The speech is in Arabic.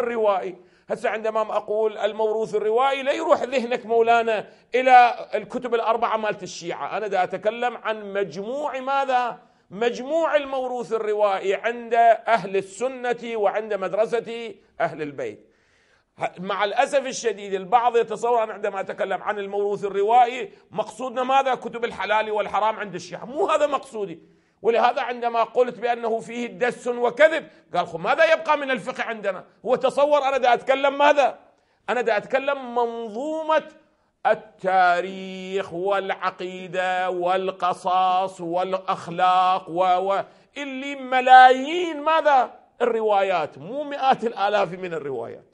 الروائي هسه عندما اقول الموروث الروائي لا يروح ذهنك مولانا الى الكتب الاربعه مالت الشيعه انا دا اتكلم عن مجموع ماذا مجموع الموروث الروائي عند اهل السنه وعند مدرسه اهل البيت مع الاسف الشديد البعض يتصور انا عندما اتكلم عن الموروث الروائي مقصودنا ماذا كتب الحلال والحرام عند الشيعه مو هذا مقصودي ولهذا عندما قلت بأنه فيه دس وكذب قال ماذا يبقى من الفقه عندنا هو تصور أنا دا أتكلم ماذا أنا دا أتكلم منظومة التاريخ والعقيدة والقصاص والأخلاق و, و... اللي ملايين ماذا الروايات مو مئات الآلاف من الروايات